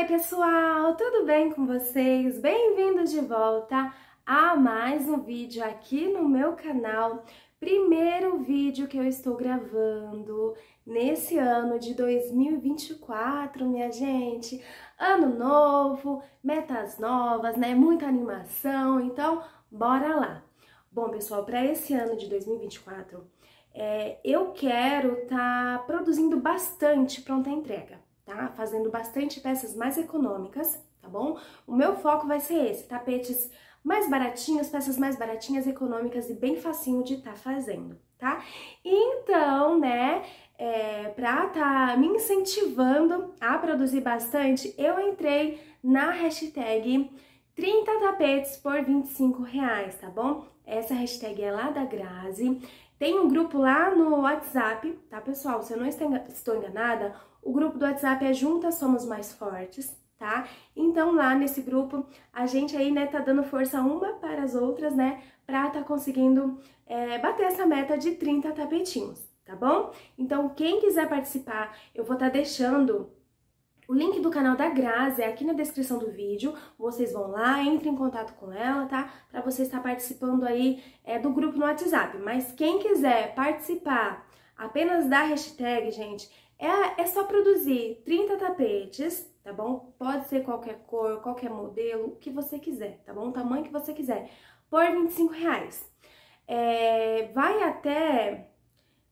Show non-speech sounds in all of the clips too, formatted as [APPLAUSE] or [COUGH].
Oi, pessoal! Tudo bem com vocês? Bem-vindos de volta a mais um vídeo aqui no meu canal. Primeiro vídeo que eu estou gravando nesse ano de 2024, minha gente. Ano novo, metas novas, né? Muita animação, então bora lá! Bom, pessoal, para esse ano de 2024, é, eu quero estar tá produzindo bastante pronta tá entrega tá? Fazendo bastante peças mais econômicas, tá bom? O meu foco vai ser esse, tapetes mais baratinhos, peças mais baratinhas, econômicas e bem facinho de estar tá fazendo, tá? Então, né, é, pra tá me incentivando a produzir bastante, eu entrei na hashtag 30 tapetes por 25 reais, tá bom? Essa hashtag é lá da Grazi. Tem um grupo lá no WhatsApp, tá, pessoal? Se eu não estou enganada, o grupo do WhatsApp é Juntas Somos Mais Fortes, tá? Então lá nesse grupo, a gente aí, né, tá dando força uma para as outras, né, pra tá conseguindo é, bater essa meta de 30 tapetinhos, tá bom? Então quem quiser participar, eu vou estar tá deixando o link do canal da Grazi é aqui na descrição do vídeo. Vocês vão lá, entrem em contato com ela, tá? Pra você estar participando aí é, do grupo no WhatsApp. Mas quem quiser participar apenas da hashtag, gente, é, é só produzir 30 tapetes, tá bom? Pode ser qualquer cor, qualquer modelo, o que você quiser, tá bom? O tamanho que você quiser, por 25 reais. É, vai até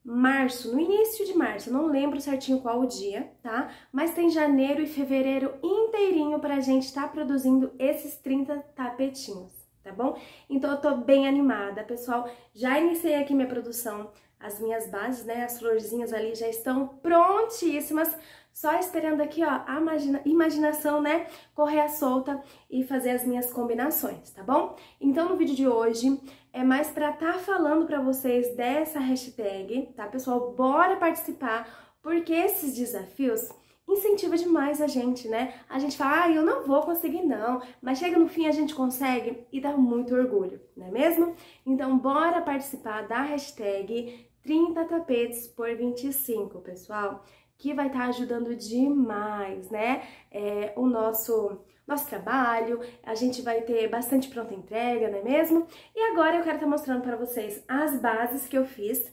março, no início de março, não lembro certinho qual o dia, tá? Mas tem janeiro e fevereiro inteirinho pra gente estar tá produzindo esses 30 tapetinhos, tá bom? Então eu tô bem animada, pessoal. Já iniciei aqui minha produção, as minhas bases, né? As florzinhas ali já estão prontíssimas só esperando aqui, ó, a imagina imaginação, né, correr à solta e fazer as minhas combinações, tá bom? Então, no vídeo de hoje, é mais pra estar tá falando pra vocês dessa hashtag, tá, pessoal? Bora participar, porque esses desafios incentiva demais a gente, né? A gente fala, ah, eu não vou conseguir não, mas chega no fim a gente consegue e dá muito orgulho, não é mesmo? Então bora participar da hashtag 30 tapetes por 25, pessoal que vai estar tá ajudando demais, né? É, o nosso nosso trabalho, a gente vai ter bastante pronta entrega, não é mesmo? E agora eu quero estar tá mostrando para vocês as bases que eu fiz.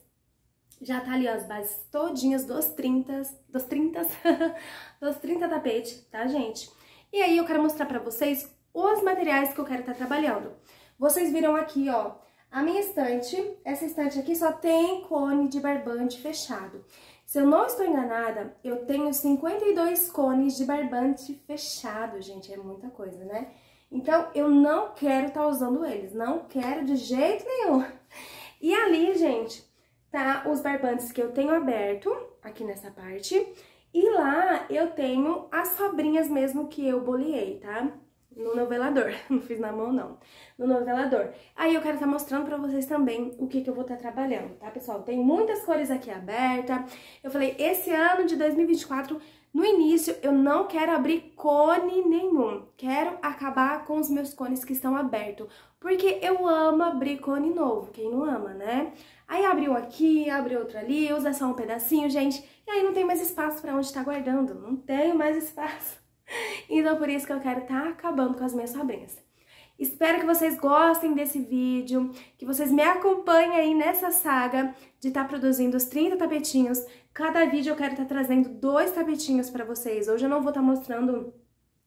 Já tá ali ó, as bases todinhas dos 30, dos 30, [LAUGHS] dos 30 tapete, tá, gente? E aí eu quero mostrar para vocês os materiais que eu quero estar tá trabalhando. Vocês viram aqui, ó, a minha estante, essa estante aqui só tem cone de barbante fechado. Se eu não estou enganada, eu tenho 52 cones de barbante fechado, gente, é muita coisa, né? Então, eu não quero estar tá usando eles, não quero de jeito nenhum. E ali, gente, tá os barbantes que eu tenho aberto, aqui nessa parte, e lá eu tenho as sobrinhas mesmo que eu boleei, tá? no novelador. [LAUGHS] Não fiz na mão, não. No novelador. Aí eu quero estar tá mostrando pra vocês também o que, que eu vou estar tá trabalhando, tá, pessoal? Tem muitas cores aqui aberta. Eu falei, esse ano de 2024, no início, eu não quero abrir cone nenhum. Quero acabar com os meus cones que estão abertos. Porque eu amo abrir cone novo, quem não ama, né? Aí abriu aqui, abriu outro ali, usa só um pedacinho, gente. E aí não tem mais espaço pra onde tá guardando. Não tenho mais espaço. Então por isso que eu quero estar tá acabando com as minhas sobrinhas. Espero que vocês gostem desse vídeo, que vocês me acompanhem aí nessa saga de estar tá produzindo os 30 tapetinhos. Cada vídeo eu quero estar tá trazendo dois tapetinhos para vocês. Hoje eu não vou estar tá mostrando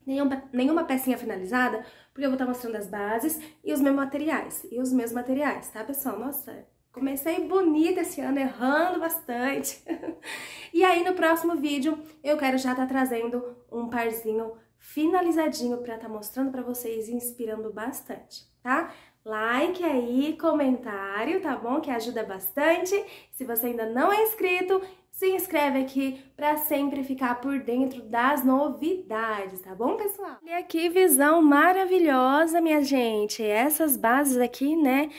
nenhuma, nenhuma pecinha finalizada, porque eu vou estar tá mostrando as bases e os meus materiais. E os meus materiais, tá, pessoal? Nossa, Comecei bonita esse ano, errando bastante. [LAUGHS] e aí no próximo vídeo eu quero já estar tá trazendo um parzinho finalizadinho para estar tá mostrando para vocês e inspirando bastante, tá? Like aí, comentário, tá bom? Que ajuda bastante. Se você ainda não é inscrito, se inscreve aqui para sempre ficar por dentro das novidades, tá bom, pessoal? E aqui visão maravilhosa, minha gente. Essas bases aqui, né?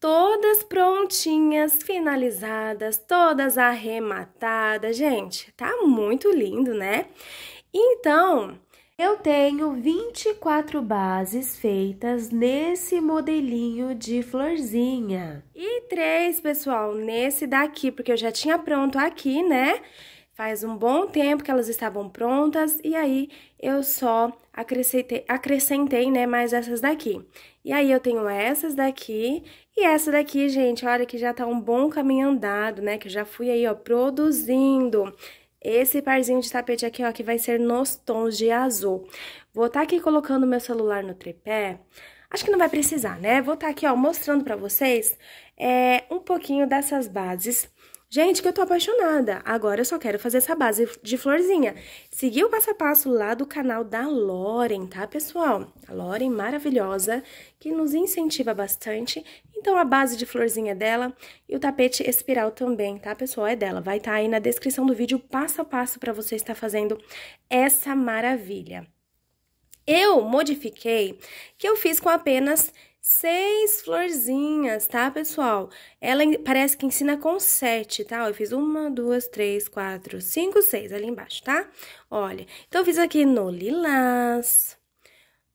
todas prontinhas, finalizadas, todas arrematadas. Gente, tá muito lindo, né? Então, eu tenho 24 bases feitas nesse modelinho de florzinha. E três, pessoal, nesse daqui, porque eu já tinha pronto aqui, né? Faz um bom tempo que elas estavam prontas e aí eu só acrescentei, acrescentei, né, mais essas daqui. E aí eu tenho essas daqui e essa daqui, gente, olha que já tá um bom caminho andado, né, que eu já fui aí, ó, produzindo. Esse parzinho de tapete aqui, ó, que vai ser nos tons de azul. Vou tá aqui colocando meu celular no tripé. Acho que não vai precisar, né? Vou tá aqui, ó, mostrando pra vocês é, um pouquinho dessas bases Gente, que eu tô apaixonada. Agora eu só quero fazer essa base de florzinha. Seguir o passo a passo lá do canal da Loren, tá, pessoal? A Loren maravilhosa, que nos incentiva bastante. Então, a base de florzinha é dela e o tapete espiral também, tá, pessoal? É dela. Vai estar tá aí na descrição do vídeo, passo a passo, para você estar fazendo essa maravilha. Eu modifiquei, que eu fiz com apenas seis florzinhas, tá, pessoal? Ela parece que ensina com sete, tá? Eu fiz uma, duas, três, quatro, cinco, seis ali embaixo, tá? Olha, então eu fiz aqui no lilás,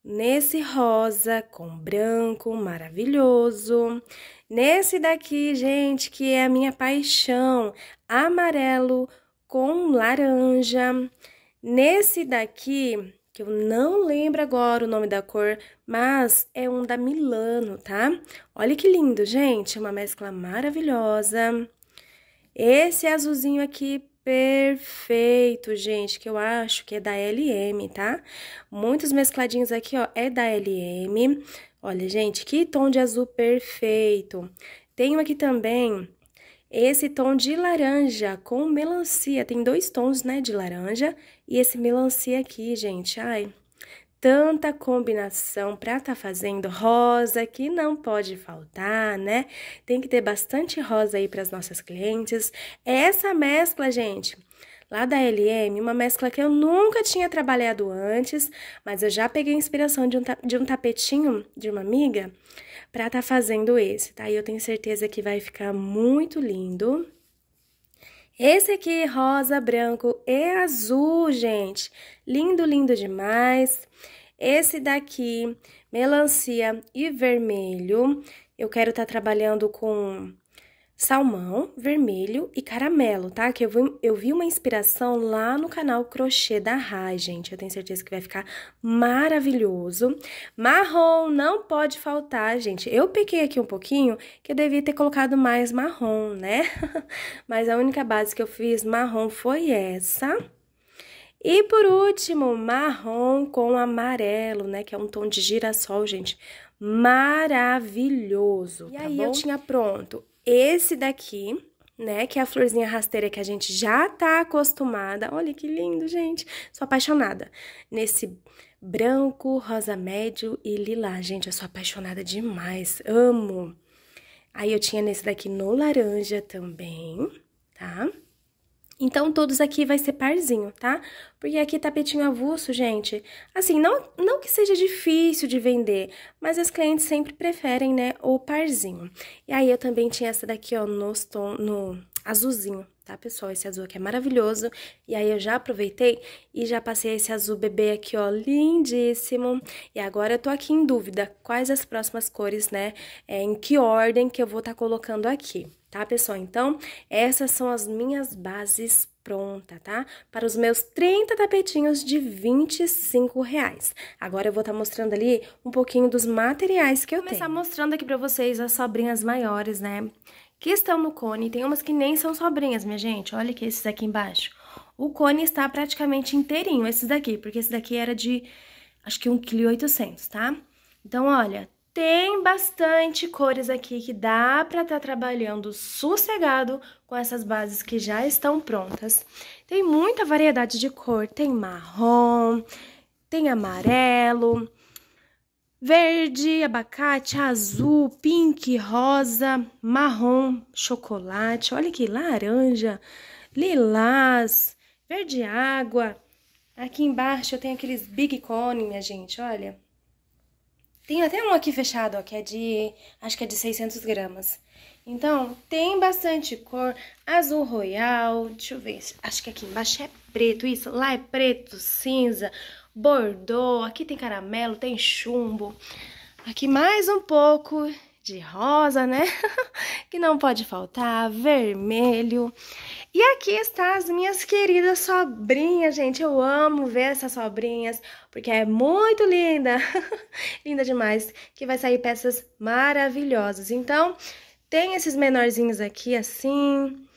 nesse rosa com branco, maravilhoso. Nesse daqui, gente, que é a minha paixão, amarelo com laranja. Nesse daqui que eu não lembro agora o nome da cor, mas é um da Milano, tá? Olha que lindo, gente, É uma mescla maravilhosa. Esse azulzinho aqui, perfeito, gente, que eu acho que é da LM, tá? Muitos mescladinhos aqui, ó, é da LM. Olha, gente, que tom de azul perfeito. Tenho aqui também esse tom de laranja com melancia, tem dois tons, né, de laranja. E esse melancia aqui, gente, ai, tanta combinação pra tá fazendo rosa que não pode faltar, né? Tem que ter bastante rosa aí pras nossas clientes. É essa mescla, gente, lá da LM, uma mescla que eu nunca tinha trabalhado antes, mas eu já peguei inspiração de um, de um tapetinho de uma amiga para estar tá fazendo esse, tá? E eu tenho certeza que vai ficar muito lindo. Esse aqui, rosa, branco e azul, gente. Lindo, lindo demais. Esse daqui, melancia e vermelho. Eu quero estar tá trabalhando com salmão, vermelho e caramelo, tá? Que eu vi, eu vi uma inspiração lá no canal Crochê da Rai, gente. Eu tenho certeza que vai ficar maravilhoso. Marrom não pode faltar, gente. Eu piquei aqui um pouquinho, que eu devia ter colocado mais marrom, né? [LAUGHS] Mas a única base que eu fiz marrom foi essa. E por último, marrom com amarelo, né? Que é um tom de girassol, gente maravilhoso. E tá aí bom? eu tinha pronto esse daqui, né? Que é a florzinha rasteira que a gente já tá acostumada. Olha que lindo, gente. Sou apaixonada. Nesse branco, rosa médio e lilás. Gente, eu sou apaixonada demais. Amo. Aí eu tinha nesse daqui no laranja também, tá? Então, todos aqui vai ser parzinho, tá? Porque aqui tapetinho avulso, gente, assim, não, não que seja difícil de vender, mas as clientes sempre preferem, né, o parzinho. E aí, eu também tinha essa daqui, ó, no, tom, no azulzinho, tá, pessoal? Esse azul aqui é maravilhoso. E aí, eu já aproveitei e já passei esse azul bebê aqui, ó, lindíssimo. E agora, eu tô aqui em dúvida quais as próximas cores, né, é, em que ordem que eu vou estar tá colocando aqui tá, pessoal? Então, essas são as minhas bases pronta, tá? Para os meus 30 tapetinhos de 25 reais. Agora eu vou estar tá mostrando ali um pouquinho dos materiais que eu vou começar tenho. começar mostrando aqui para vocês as sobrinhas maiores, né? Que estão no cone, tem umas que nem são sobrinhas, minha gente. Olha que esses aqui embaixo. O cone está praticamente inteirinho, esses daqui, porque esse daqui era de, acho que 1,8 kg, tá? Então, olha, tem bastante cores aqui que dá para estar tá trabalhando sossegado com essas bases que já estão prontas. Tem muita variedade de cor, tem marrom, tem amarelo, verde, abacate, azul, pink, rosa, marrom, chocolate, olha que laranja, lilás, verde água. Aqui embaixo eu tenho aqueles big cone, minha gente, olha. Tem até um aqui fechado, ó, que é de, acho que é de 600 gramas. Então, tem bastante cor, azul royal, deixa eu ver, acho que aqui embaixo é preto, isso, lá é preto, cinza, bordô aqui tem caramelo, tem chumbo. Aqui mais um pouco de rosa, né? [LAUGHS] que não pode faltar, vermelho. E aqui está as minhas queridas sobrinhas, gente. Eu amo ver essas sobrinhas, porque é muito linda. [LAUGHS] linda demais, que vai sair peças maravilhosas. Então, tem esses menorzinhos aqui assim.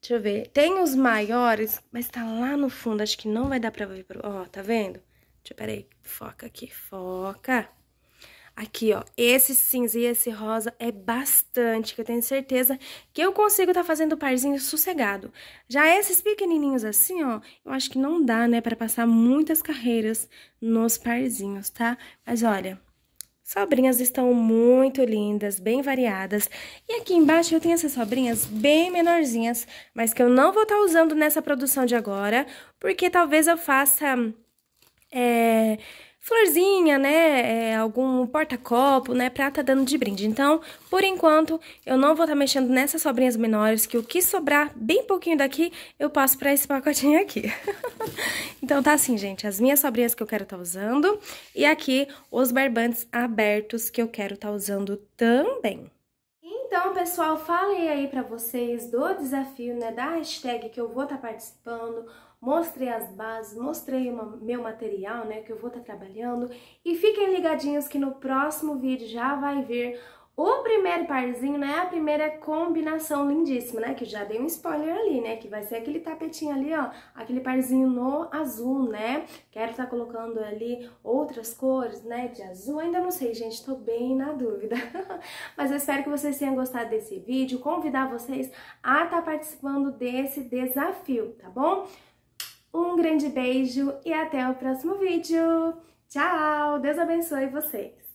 Deixa eu ver. Tem os maiores, mas tá lá no fundo, acho que não vai dar pra ver. Ó, tá vendo? Deixa eu, peraí, foca aqui, foca. Aqui, ó, esse cinza e esse rosa é bastante, que eu tenho certeza que eu consigo tá fazendo parzinho sossegado. Já esses pequenininhos assim, ó, eu acho que não dá, né, pra passar muitas carreiras nos parzinhos, tá? Mas olha, sobrinhas estão muito lindas, bem variadas. E aqui embaixo eu tenho essas sobrinhas bem menorzinhas, mas que eu não vou estar tá usando nessa produção de agora, porque talvez eu faça... É florzinha, né, é, algum porta-copo, né, pra tá dando de brinde. Então, por enquanto, eu não vou estar tá mexendo nessas sobrinhas menores, que o que sobrar bem pouquinho daqui, eu passo pra esse pacotinho aqui. [LAUGHS] então tá assim, gente, as minhas sobrinhas que eu quero tá usando e aqui os barbantes abertos que eu quero tá usando também. Então, pessoal, falei aí para vocês do desafio, né, da hashtag que eu vou estar tá participando, mostrei as bases, mostrei uma, meu material, né, que eu vou estar tá trabalhando. E fiquem ligadinhos que no próximo vídeo já vai vir o primeiro parzinho, né, a primeira combinação lindíssima, né, que já dei um spoiler ali, né, que vai ser aquele tapetinho ali, ó, aquele parzinho no azul, né, quero estar tá colocando ali outras cores, né, de azul, ainda não sei, gente, tô bem na dúvida, [LAUGHS] mas eu espero que vocês tenham gostado desse vídeo, convidar vocês a estar tá participando desse desafio, tá bom? Um grande beijo e até o próximo vídeo. Tchau, Deus abençoe vocês.